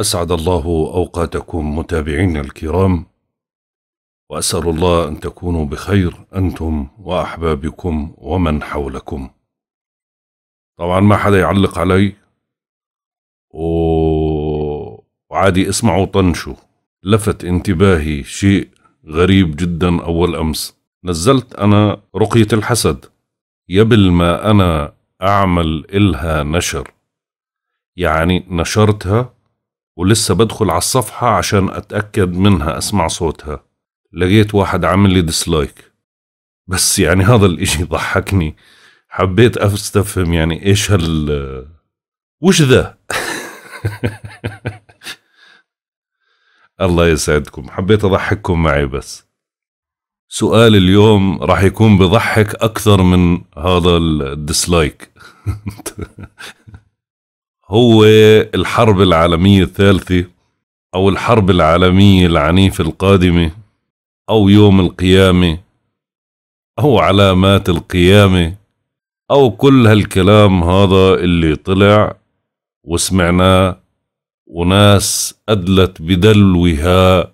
أسعد الله أوقاتكم متابعينا الكرام وأسأل الله أن تكونوا بخير أنتم وأحبابكم ومن حولكم طبعا ما حدا يعلق علي و... وعادي اسمعوا طنشوا لفت انتباهي شيء غريب جدا أول أمس نزلت أنا رقية الحسد يبل ما أنا أعمل إلها نشر يعني نشرتها ولسه بدخل على الصفحة عشان أتأكد منها أسمع صوتها لقيت واحد عامل لي ديسلايك بس يعني هذا الإشي ضحكني حبيت أستفهم يعني إيش هال وش ذا الله يسعدكم حبيت أضحككم معي بس سؤال اليوم راح يكون بضحك أكثر من هذا الديسلايك هو الحرب العالمية الثالثة أو الحرب العالمية العنيفة القادمة أو يوم القيامة أو علامات القيامة أو كل هالكلام هذا اللي طلع وسمعناه وناس أدلت بدلوها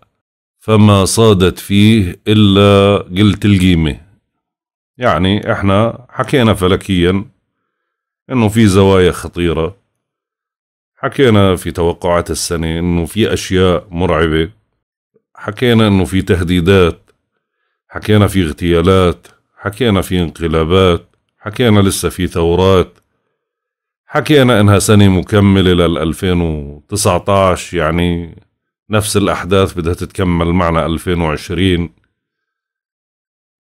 فما صادت فيه إلا قلت القيمة يعني إحنا حكينا فلكيا إنه في زوايا خطيرة حكينا في توقعات السنة إنه في أشياء مرعبة حكينا إنه في تهديدات حكينا في اغتيالات حكينا في انقلابات حكينا لسه في ثورات حكينا إنها سنة مكملة لل 2019 يعني نفس الأحداث بدها تتكمل معنا 2020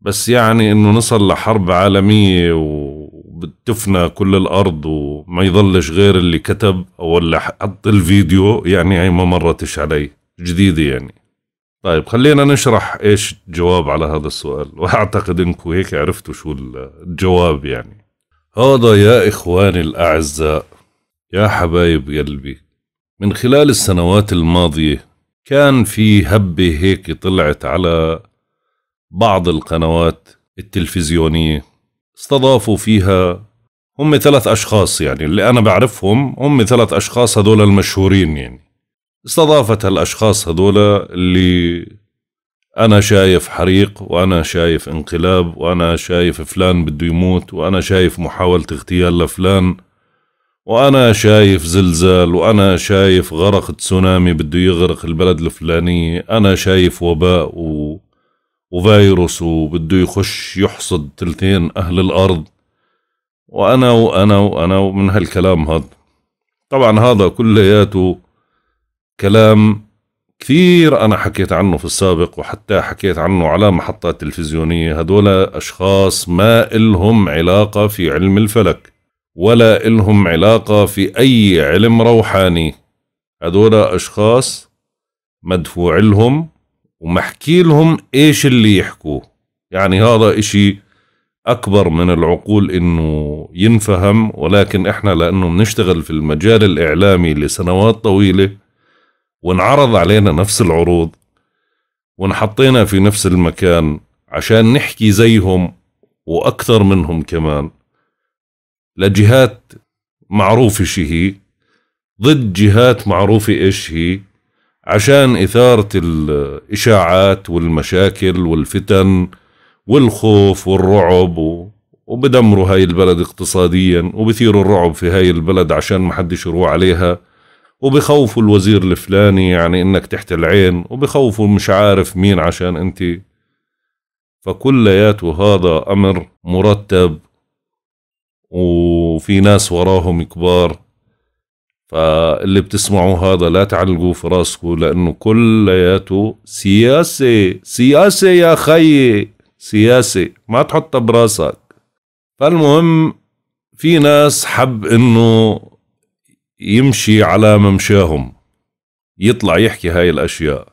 بس يعني إنه نصل لحرب عالمية و بتفنى كل الارض وما يضلش غير اللي كتب او اللي حط الفيديو يعني هي ما مرتش علي جديده يعني طيب خلينا نشرح ايش الجواب على هذا السؤال واعتقد انكم هيك عرفتوا شو الجواب يعني هذا يا اخواني الاعزاء يا حبايب قلبي من خلال السنوات الماضيه كان في هبه هيك طلعت على بعض القنوات التلفزيونيه استضافوا فيها هم ثلاث أشخاص يعني اللي أنا بعرفهم هم ثلاث أشخاص هذول المشهورين يعني استضافت هالأشخاص هذول اللي أنا شايف حريق وأنا شايف انقلاب وأنا شايف فلان بده يموت وأنا شايف محاولة اغتيال لفلان وأنا شايف زلزال وأنا شايف غرق تسونامي بده يغرق البلد الفلانية أنا شايف وباء و... وفيروس وبده يخش يحصد تلتين أهل الأرض وأنا وأنا وأنا ومن هالكلام هذا طبعا هذا كلياته كلام كثير أنا حكيت عنه في السابق وحتى حكيت عنه على محطات تلفزيونية هدول أشخاص ما إلهم علاقة في علم الفلك ولا إلهم علاقة في أي علم روحاني هدول أشخاص مدفوع لهم ومحكي لهم ايش اللي يحكوه يعني هذا اشي اكبر من العقول انه ينفهم ولكن احنا لانه بنشتغل في المجال الاعلامي لسنوات طويله وانعرض علينا نفس العروض وانحطينا في نفس المكان عشان نحكي زيهم واكثر منهم كمان لجهات معروفه شهي ضد جهات معروفه ايش هي عشان إثارة الإشاعات والمشاكل والفتن والخوف والرعب وبدمروا هاي البلد اقتصاديا وبثيروا الرعب في هاي البلد عشان ما حدش يروح عليها وبخوفوا الوزير الفلاني يعني انك تحت العين وبخوفوا مش عارف مين عشان انت فكلياته هذا امر مرتب وفي ناس وراهم كبار فاللي بتسمعوا هذا لا تعلقوا في راسكم لانه كلياته سياسه سياسه يا خيي سياسه ما تحطها براسك فالمهم في ناس حب انه يمشي على ممشاهم يطلع يحكي هاي الاشياء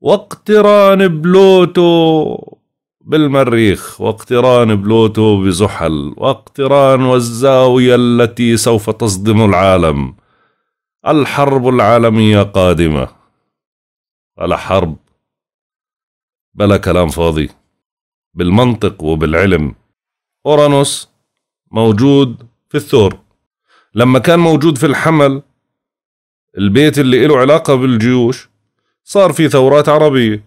واقتران بلوتو بالمريخ واقتران بلوتو بزحل واقتران والزاوية التي سوف تصدم العالم الحرب العالمية قادمة ولا حرب بلا كلام فاضي بالمنطق وبالعلم أورانوس موجود في الثور لما كان موجود في الحمل البيت اللي له علاقة بالجيوش صار في ثورات عربية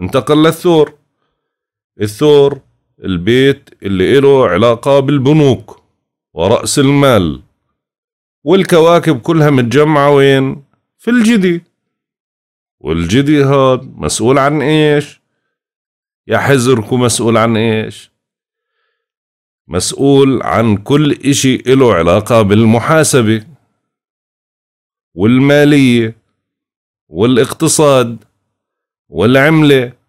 انتقل للثور الثور البيت اللي له علاقة بالبنوك ورأس المال والكواكب كلها متجمعة وين؟ في الجدي والجدي هاد مسؤول عن ايش؟ يا حزركو مسؤول عن ايش؟ مسؤول عن كل اشي له علاقة بالمحاسبة والمالية والاقتصاد والعملة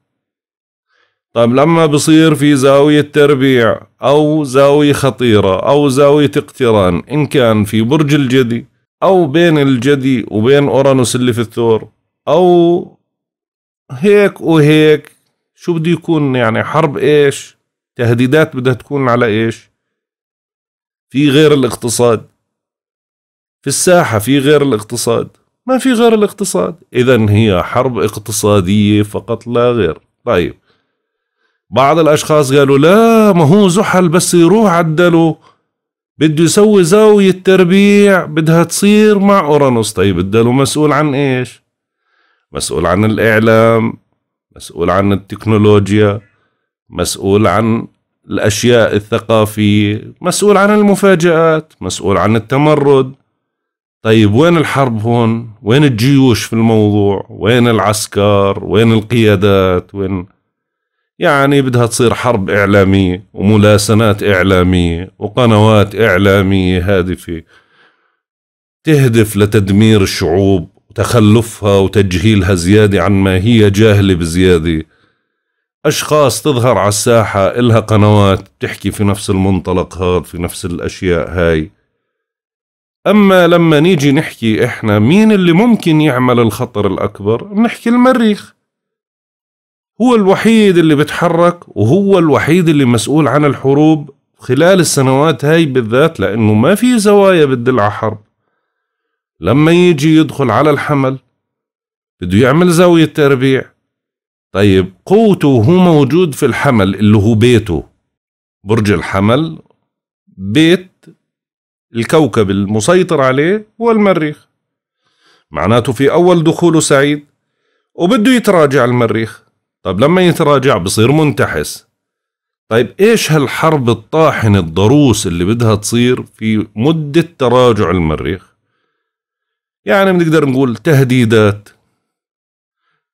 طيب لما بصير في زاوية تربيع أو زاوية خطيرة أو زاوية اقتران إن كان في برج الجدي أو بين الجدي وبين أورانوس اللي في الثور أو هيك وهيك شو بده يكون يعني حرب إيش تهديدات بدها تكون على إيش في غير الاقتصاد في الساحة في غير الاقتصاد ما في غير الاقتصاد إذا هي حرب اقتصادية فقط لا غير طيب بعض الأشخاص قالوا لا ما هو زحل بس يروح عدله بده يسوي زاوية تربيع بدها تصير مع أورانوس طيب الدلو مسؤول عن إيش مسؤول عن الإعلام مسؤول عن التكنولوجيا مسؤول عن الأشياء الثقافية مسؤول عن المفاجآت مسؤول عن التمرد طيب وين الحرب هون وين الجيوش في الموضوع وين العسكر وين القيادات وين يعني بدها تصير حرب إعلامية وملاسنات إعلامية وقنوات إعلامية هادفة تهدف لتدمير الشعوب وتخلفها وتجهيلها زيادة عن ما هي جاهلة بزيادة أشخاص تظهر على الساحة إلها قنوات بتحكي في نفس المنطلق هذا في نفس الأشياء هاي أما لما نيجي نحكي إحنا مين اللي ممكن يعمل الخطر الأكبر نحكي المريخ هو الوحيد اللي بتحرك وهو الوحيد اللي مسؤول عن الحروب خلال السنوات هاي بالذات لأنه ما في زوايا بتدل على حرب لما يجي يدخل على الحمل بده يعمل زاوية تربيع طيب قوته وهو موجود في الحمل اللي هو بيته برج الحمل بيت الكوكب المسيطر عليه هو المريخ معناته في أول دخوله سعيد وبده يتراجع المريخ طيب لما يتراجع بصير منتحس طيب ايش هالحرب الطاحنة الضروس اللي بدها تصير في مدة تراجع المريخ يعني بنقدر نقول تهديدات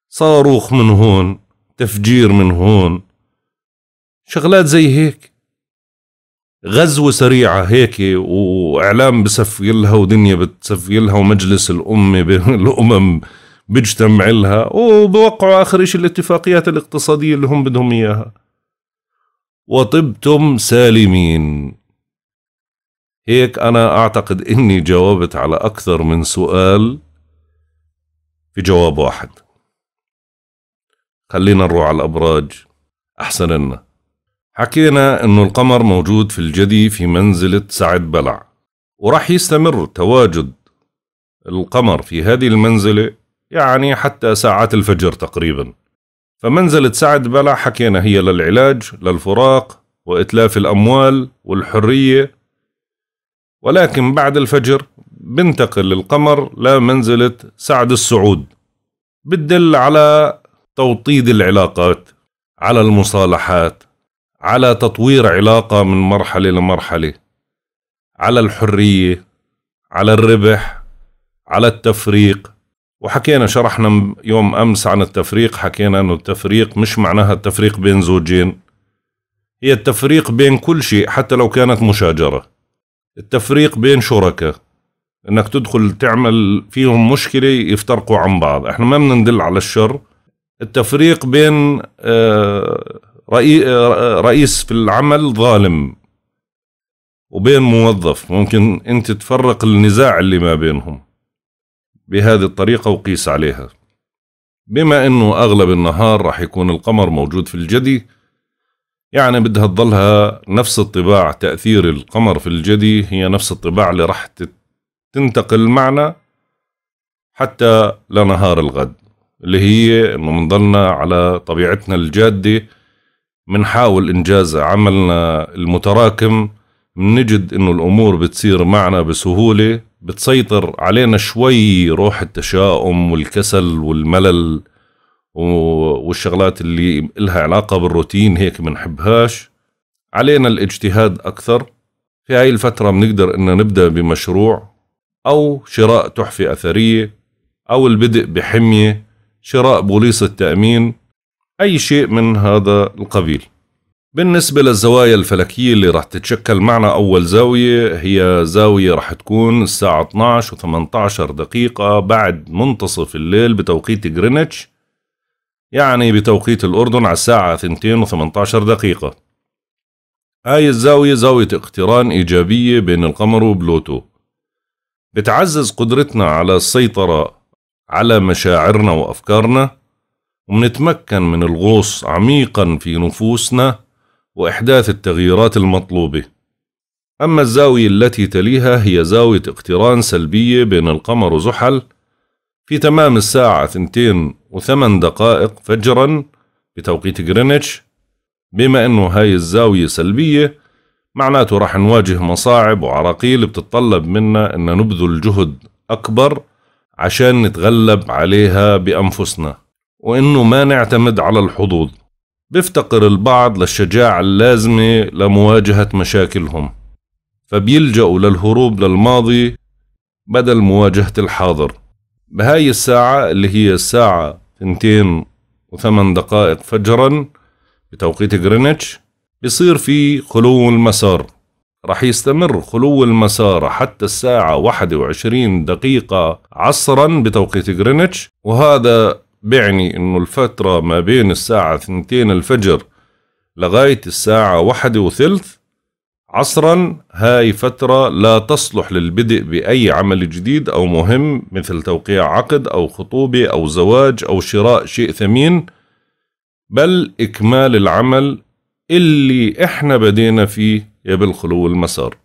صاروخ من هون تفجير من هون شغلات زي هيك غزوة سريعة هيك وإعلام بسفيلها ودنيا بتسفيلها ومجلس الأمة الأمم بيجتمع لها وبوقعوا آخر شيء الاتفاقيات الاقتصادية اللي هم بدهم إياها وطبتم سالمين هيك أنا أعتقد إني جاوبت على أكثر من سؤال في جواب واحد خلينا نروح على الأبراج أحسن لنا حكينا إنه القمر موجود في الجدي في منزلة سعد بلع وراح يستمر تواجد القمر في هذه المنزلة يعني حتى ساعات الفجر تقريبا فمنزلة سعد بلا حكينا هي للعلاج للفراق وإتلاف الأموال والحرية ولكن بعد الفجر بنتقل للقمر لمنزلة سعد السعود بتدل على توطيد العلاقات على المصالحات على تطوير علاقة من مرحلة لمرحلة على الحرية على الربح على التفريق وحكينا شرحنا يوم أمس عن التفريق حكينا أنه التفريق مش معناها التفريق بين زوجين هي التفريق بين كل شيء حتى لو كانت مشاجرة التفريق بين شركاء انك تدخل تعمل فيهم مشكلة يفترقوا عن بعض احنا ما بندل على الشر التفريق بين آه، آه، رئيس في العمل ظالم وبين موظف ممكن انت تفرق النزاع اللي ما بينهم بهذه الطريقة وقيس عليها بما انه اغلب النهار راح يكون القمر موجود في الجدي يعني بدها تضلها نفس الطباع تأثير القمر في الجدي هي نفس الطباع اللي راح تنتقل معنا حتى لنهار الغد اللي هي انه منظلنا على طبيعتنا الجادة منحاول انجاز عملنا المتراكم منجد انه الامور بتصير معنا بسهولة بتسيطر علينا شوي روح التشاؤم والكسل والملل والشغلات اللي إلها علاقة بالروتين هيك منحبهاش علينا الاجتهاد أكثر في هاي الفترة بنقدر إن نبدأ بمشروع أو شراء تحفة أثرية أو البدء بحمية شراء بوليصة تأمين أي شيء من هذا القبيل بالنسبة للزوايا الفلكية اللي راح تتشكل معنا أول زاوية هي زاوية راح تكون الساعة 12 و 18 دقيقة بعد منتصف الليل بتوقيت جرينتش يعني بتوقيت الأردن على الساعة 2 و 18 دقيقة هاي الزاوية زاوية اقتران إيجابية بين القمر وبلوتو بتعزز قدرتنا على السيطرة على مشاعرنا وأفكارنا ومنتمكن من الغوص عميقا في نفوسنا وإحداث التغييرات المطلوبة أما الزاوية التي تليها هي زاوية اقتران سلبية بين القمر وزحل في تمام الساعة 2 و8 دقائق فجرا بتوقيت غرينتش بما أنه هاي الزاوية سلبية معناته راح نواجه مصاعب وعراقيل بتتطلب منا أن نبذل جهد أكبر عشان نتغلب عليها بأنفسنا وأنه ما نعتمد على الحظوظ بيفتقر البعض للشجاعة اللازمة لمواجهة مشاكلهم فبيلجأوا للهروب للماضي بدل مواجهة الحاضر بهاي الساعة اللي هي الساعة ثنتين وثمان دقائق فجرا بتوقيت غرينتش بصير في خلو المسار رح يستمر خلو المسار حتى الساعة 21 دقيقة عصرا بتوقيت غرينتش وهذا بيعني انه الفترة ما بين الساعة اثنتين الفجر لغاية الساعة واحدة وثلث عصرا هاي فترة لا تصلح للبدء بأي عمل جديد أو مهم مثل توقيع عقد أو خطوبة أو زواج أو شراء شيء ثمين بل إكمال العمل اللي إحنا بدينا فيه قبل خلو المسار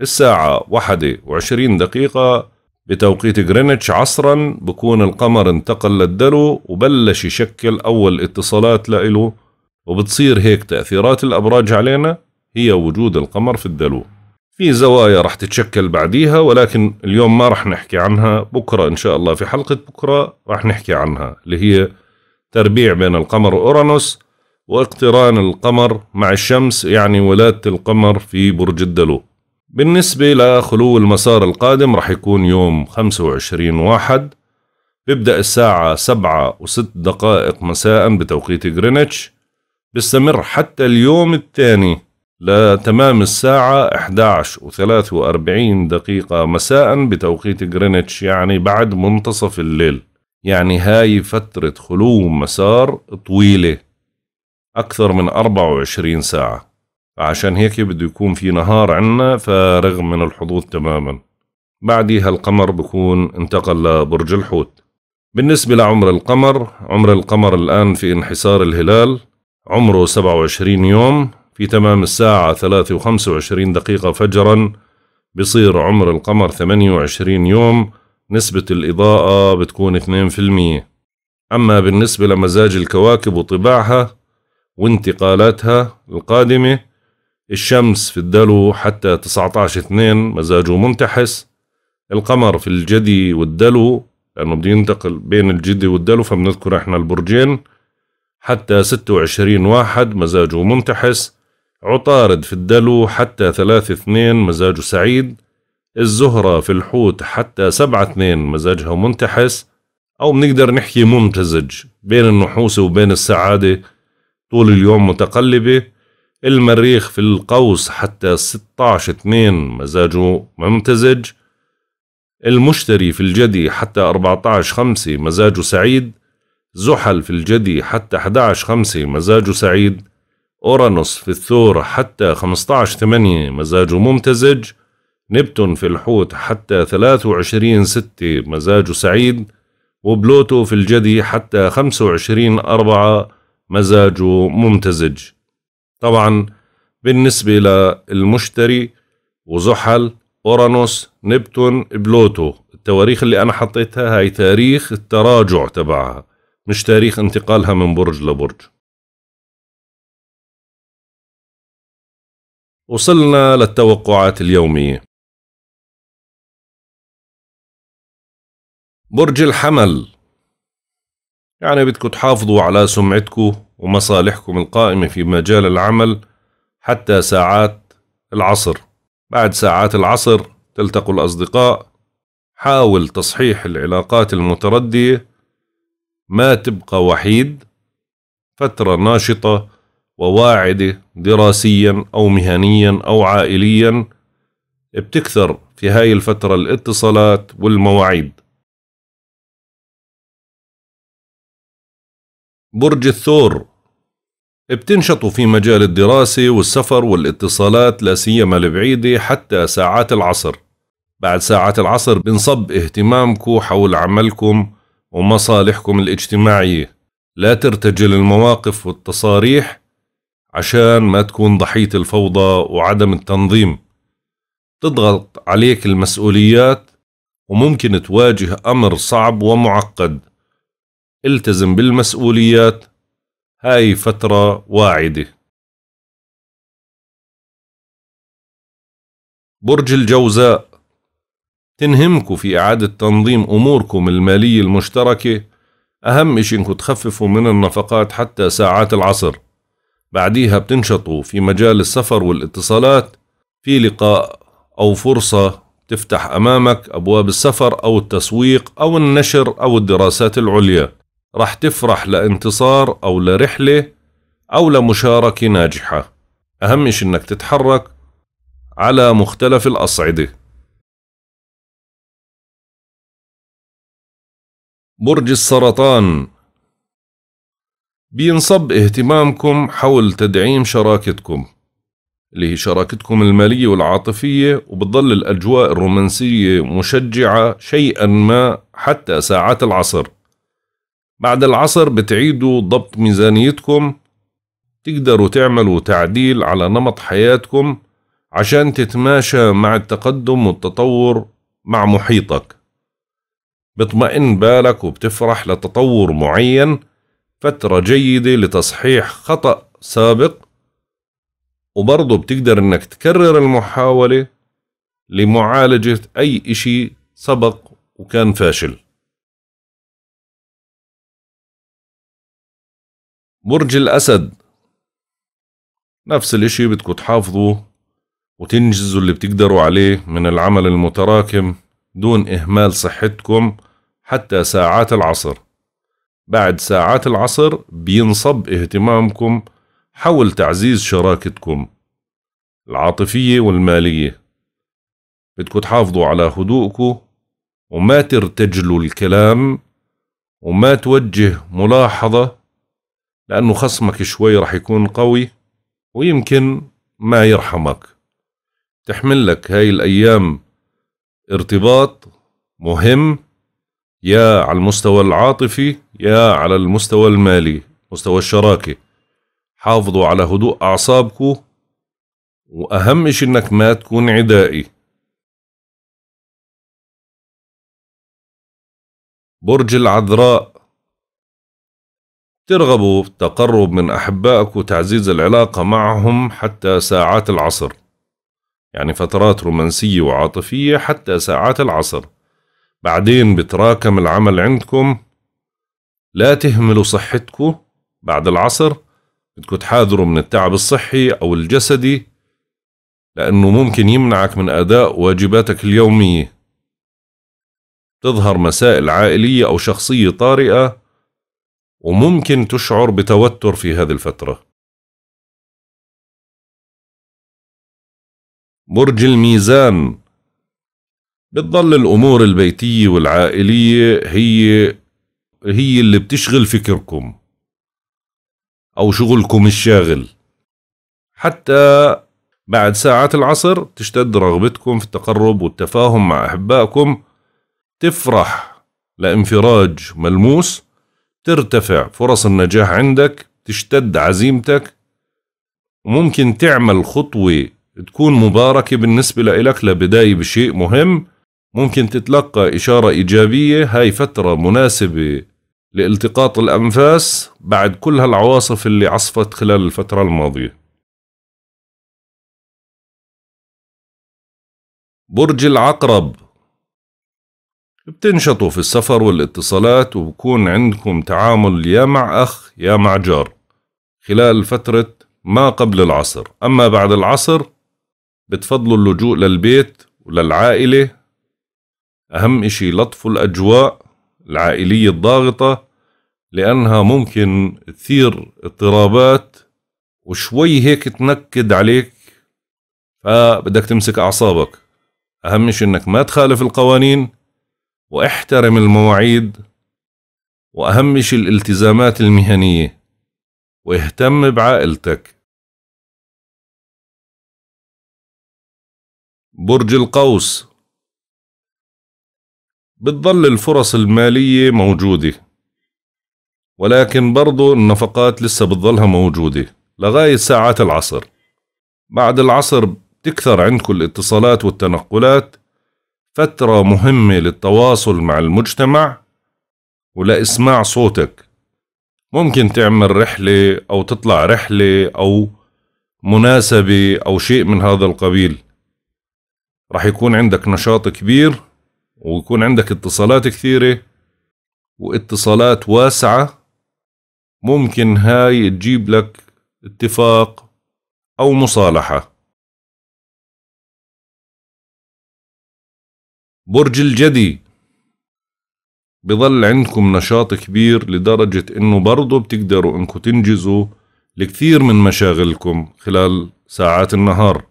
الساعة واحدة وعشرين دقيقة بتوقيت جرينتش عصرا بكون القمر انتقل للدلو وبلش يشكل أول اتصالات لإله وبتصير هيك تأثيرات الأبراج علينا هي وجود القمر في الدلو في زوايا رح تتشكل بعديها ولكن اليوم ما رح نحكي عنها بكرة إن شاء الله في حلقة بكرة رح نحكي عنها اللي هي تربيع بين القمر وأورانوس واقتران القمر مع الشمس يعني ولادة القمر في برج الدلو بالنسبة لخلو المسار القادم رح يكون يوم 25 واحد بيبدأ الساعة سبعة وست دقائق مساء بتوقيت غرينتش بيستمر حتى اليوم الثاني لتمام الساعة 11 وثلاث وأربعين دقيقة مساء بتوقيت غرينتش يعني بعد منتصف الليل يعني هاي فترة خلو مسار طويلة أكثر من 24 ساعة عشان هيك بده يكون في نهار عنا فارغ من الحظوظ تماما بعديها القمر بكون انتقل لبرج الحوت بالنسبة لعمر القمر عمر القمر الآن في انحسار الهلال عمره 27 يوم في تمام الساعة 3 و25 دقيقة فجرا بصير عمر القمر 28 يوم نسبة الإضاءة بتكون 2% أما بالنسبة لمزاج الكواكب وطباعها وانتقالاتها القادمة الشمس في الدلو حتى 19 2 مزاجه منتحس القمر في الجدي والدلو لأنه بده ينتقل بين الجدي والدلو فبنذكر احنا البرجين حتى 26 واحد مزاجه منتحس عطارد في الدلو حتى 3 2 مزاجه سعيد الزهرة في الحوت حتى 7 2 مزاجها منتحس أو بنقدر نحكي ممتزج بين النحوس وبين السعادة طول اليوم متقلبة المريخ في القوس حتى 16 2 مزاجه ممتزج المشتري في الجدي حتى 14 5 مزاجه سعيد زحل في الجدي حتى 11 5 مزاجه سعيد أورانوس في الثور حتى 15 8 مزاجه ممتزج نبتون في الحوت حتى 23 6 مزاجه سعيد وبلوتو في الجدي حتى 25 4 مزاجه ممتزج طبعا بالنسبة للمشتري وزحل اورانوس نبتون بلوتو التواريخ اللي انا حطيتها هاي تاريخ التراجع تبعها مش تاريخ انتقالها من برج لبرج وصلنا للتوقعات اليومية برج الحمل يعني بدكم تحافظوا على سمعتكم ومصالحكم القائمة في مجال العمل حتى ساعات العصر بعد ساعات العصر تلتقوا الأصدقاء حاول تصحيح العلاقات المتردية ما تبقى وحيد فترة ناشطة وواعدة دراسيا أو مهنيا أو عائليا بتكثر في هاي الفترة الاتصالات والمواعيد برج الثور بتنشطوا في مجال الدراسة والسفر والاتصالات لا سيما البعيدة حتى ساعات العصر بعد ساعات العصر بنصب اهتمامكم حول عملكم ومصالحكم الاجتماعية لا ترتجل المواقف والتصاريح عشان ما تكون ضحية الفوضى وعدم التنظيم تضغط عليك المسؤوليات وممكن تواجه أمر صعب ومعقد التزم بالمسؤوليات هاي فترة واعدة برج الجوزاء تنهمكوا في إعادة تنظيم أموركم المالية المشتركة أهم إشي إنكم تخففوا من النفقات حتى ساعات العصر بعديها بتنشطوا في مجال السفر والاتصالات في لقاء أو فرصة تفتح أمامك أبواب السفر أو التسويق أو النشر أو الدراسات العليا راح تفرح لانتصار أو لرحلة أو لمشاركة ناجحة أهم شيء إنك تتحرك على مختلف الأصعدة برج السرطان بينصب اهتمامكم حول تدعيم شراكتكم اللي هي شراكتكم المالية والعاطفية وبتظل الأجواء الرومانسية مشجعة شيئا ما حتى ساعات العصر بعد العصر بتعيدوا ضبط ميزانيتكم تقدروا تعملوا تعديل على نمط حياتكم عشان تتماشى مع التقدم والتطور مع محيطك بطمئن بالك وبتفرح لتطور معين فترة جيدة لتصحيح خطأ سابق وبرضو بتقدر انك تكرر المحاولة لمعالجة اي اشي سبق وكان فاشل برج الأسد نفس الاشي بدكم تحافظوا وتنجزوا اللي بتقدروا عليه من العمل المتراكم دون إهمال صحتكم حتى ساعات العصر بعد ساعات العصر بينصب اهتمامكم حول تعزيز شراكتكم العاطفية والمالية بدكم تحافظوا على هدوءكم وما ترتجلوا الكلام وما توجه ملاحظة لأنه خصمك شوي رح يكون قوي ويمكن ما يرحمك تحمل لك هاي الأيام ارتباط مهم يا على المستوى العاطفي يا على المستوى المالي مستوى الشراكة حافظوا على هدوء أعصابكم وأهم إشي إنك ما تكون عدائي برج العذراء ترغبوا في التقرب من أحبائك وتعزيز العلاقة معهم حتى ساعات العصر يعني فترات رومانسية وعاطفية حتى ساعات العصر بعدين بتراكم العمل عندكم لا تهملوا صحتكم بعد العصر بدكم تحاذروا من التعب الصحي أو الجسدي لأنه ممكن يمنعك من أداء واجباتك اليومية تظهر مسائل عائلية أو شخصية طارئة وممكن تشعر بتوتر في هذه الفترة برج الميزان بتضل الأمور البيتية والعائلية هي هي اللي بتشغل فكركم أو شغلكم الشاغل حتى بعد ساعات العصر تشتد رغبتكم في التقرب والتفاهم مع أحبائكم تفرح لانفراج ملموس ترتفع فرص النجاح عندك تشتد عزيمتك وممكن تعمل خطوة تكون مباركة بالنسبة لإلك لبداية بشيء مهم ممكن تتلقى إشارة إيجابية هاي فترة مناسبة لالتقاط الأنفاس بعد كل هالعواصف اللي عصفت خلال الفترة الماضية برج العقرب بتنشطوا في السفر والاتصالات وبكون عندكم تعامل يا مع أخ يا مع جار خلال فترة ما قبل العصر أما بعد العصر بتفضلوا اللجوء للبيت وللعائلة أهم إشي لطفوا الأجواء العائلية الضاغطة لأنها ممكن تثير اضطرابات وشوي هيك تنكد عليك فبدك تمسك أعصابك أهم إشي إنك ما تخالف القوانين واحترم المواعيد وأهمش الالتزامات المهنية واهتم بعائلتك برج القوس بتضل الفرص المالية موجودة ولكن برضو النفقات لسه بتضلها موجودة لغاية ساعات العصر بعد العصر بتكثر عندكم الاتصالات والتنقلات فترة مهمة للتواصل مع المجتمع ولإسماع صوتك ممكن تعمل رحلة أو تطلع رحلة أو مناسبة أو شيء من هذا القبيل رح يكون عندك نشاط كبير ويكون عندك اتصالات كثيرة واتصالات واسعة ممكن هاي تجيب لك اتفاق أو مصالحة برج الجدي بظل عندكم نشاط كبير لدرجة انه برضه بتقدروا انكم تنجزوا لكثير من مشاغلكم خلال ساعات النهار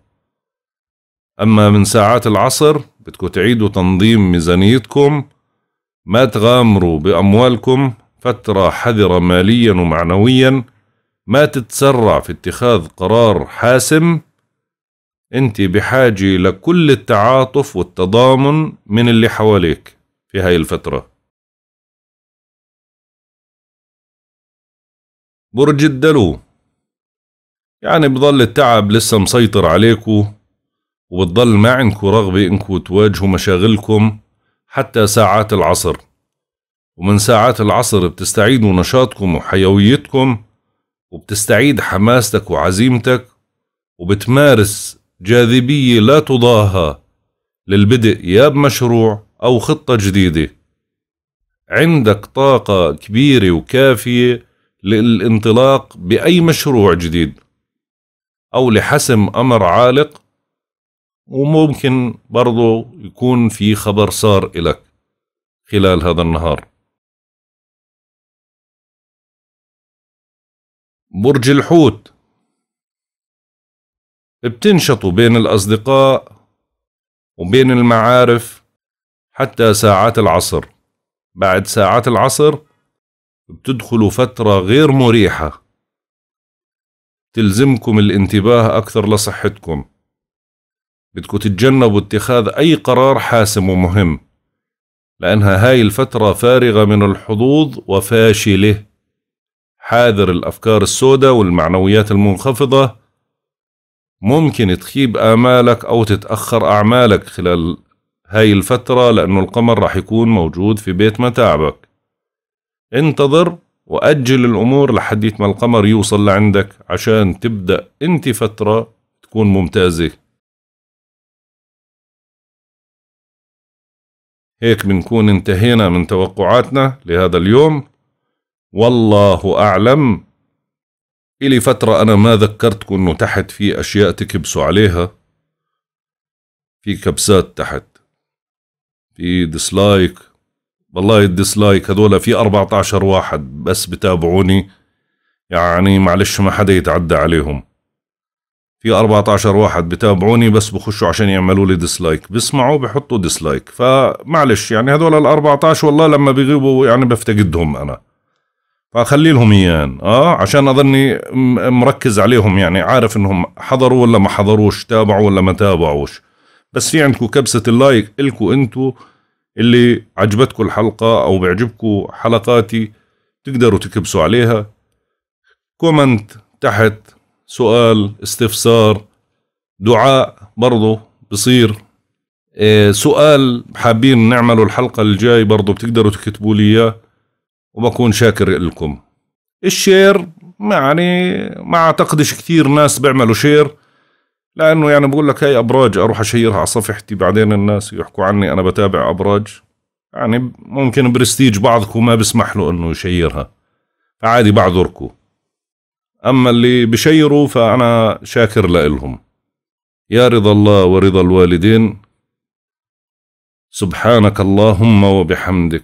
أما من ساعات العصر بدكم تعيدوا تنظيم ميزانيتكم ما تغامروا بأموالكم فترة حذرة ماليا ومعنويا ما تتسرع في اتخاذ قرار حاسم انت بحاجة لكل التعاطف والتضامن من اللي حواليك في هاي الفترة برج الدلو يعني بضل التعب لسه مسيطر عليكو وبتضل ما عندكو رغبة انكو تواجهوا مشاغلكم حتى ساعات العصر ومن ساعات العصر بتستعيدوا نشاطكم وحيويتكم وبتستعيد حماستك وعزيمتك وبتمارس جاذبية لا تضاهى للبدء يا بمشروع أو خطة جديدة عندك طاقة كبيرة وكافية للانطلاق بأي مشروع جديد أو لحسم أمر عالق وممكن برضو يكون في خبر صار إلك خلال هذا النهار برج الحوت بتنشطوا بين الأصدقاء وبين المعارف حتى ساعات العصر بعد ساعات العصر بتدخلوا فترة غير مريحة تلزمكم الانتباه أكثر لصحتكم بدكم تتجنبوا اتخاذ أي قرار حاسم ومهم لأنها هاي الفترة فارغة من الحظوظ وفاشلة حاذر الأفكار السوداء والمعنويات المنخفضة ممكن تخيب آمالك أو تتأخر أعمالك خلال هاي الفترة لأنه القمر راح يكون موجود في بيت متاعبك انتظر وأجل الأمور لحديت ما القمر يوصل لعندك عشان تبدأ أنت فترة تكون ممتازة هيك بنكون انتهينا من توقعاتنا لهذا اليوم والله أعلم إلي فترة أنا ما ذكرتكم إنه تحت في أشياء تكبسوا عليها في كبسات تحت في ديسلايك والله الديسلايك هذول في 14 واحد بس بتابعوني يعني معلش ما حدا يتعدى عليهم في 14 واحد بتابعوني بس بخشوا عشان يعملوا لي ديسلايك بسمعوا بحطوا ديسلايك فمعلش يعني هذول ال 14 والله لما بيغيبوا يعني بفتقدهم انا فخلي لهم إيان اه عشان اظني مركز عليهم يعني عارف انهم حضروا ولا ما حضروش تابعوا ولا ما تابعوش بس في عندكم كبسه اللايك الكم انتو اللي عجبتكم الحلقه او بيعجبكم حلقاتي تقدروا تكبسوا عليها كومنت تحت سؤال استفسار دعاء برضه بصير آه، سؤال حابين نعمله الحلقه الجاي برضه بتقدروا تكتبوا لي اياه وبكون شاكر لكم الشير يعني ما اعتقدش كثير ناس بيعملوا شير لانه يعني بقول لك هاي ابراج اروح اشيرها على صفحتي بعدين الناس يحكوا عني انا بتابع ابراج يعني ممكن برستيج بعضكم ما بسمح له انه يشيرها فعادي بعذركم اما اللي بشيروا فانا شاكر لهم يا رضا الله ورضا الوالدين سبحانك اللهم وبحمدك